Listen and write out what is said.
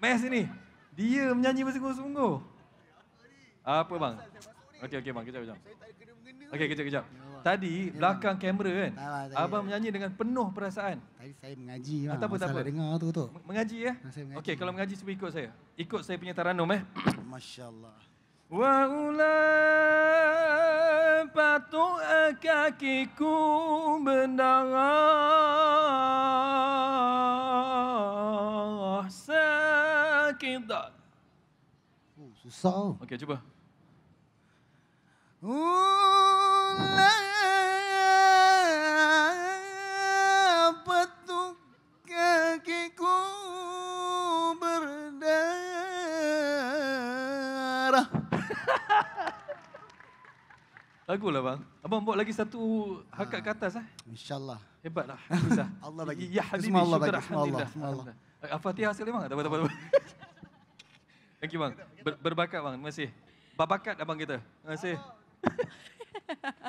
Mas sini. Dia menyanyi bersungguh-sungguh. Apa bang? Okey okey bang, kejap kejap. Okey kejap kejap. Tadi belakang kamera kan. Lah, abang lah. menyanyi dengan penuh perasaan. Tadi saya mengaji bang. Tak apa apa. Dengar tu tu. Mengaji ya? Okey kalau mengaji cuba ikut saya. Ikut saya punya taranum eh. Masya-Allah. Wa ula patu kakiku bendangan anak ainda. Uh, susah. Okey, cuba. Lagu lah bang. Abang buat lagi satu hakat ke atas eh. Insyaallah. Hebatlah. Allah bagi. Ya Habibi, Allah bagi. Semua Allah. Semua Allah. Al-Fatihah sekali bang. Tak apa-apa. Thank you bang. Ber berbakat bang, masih. Bapakat abang kita. Masih.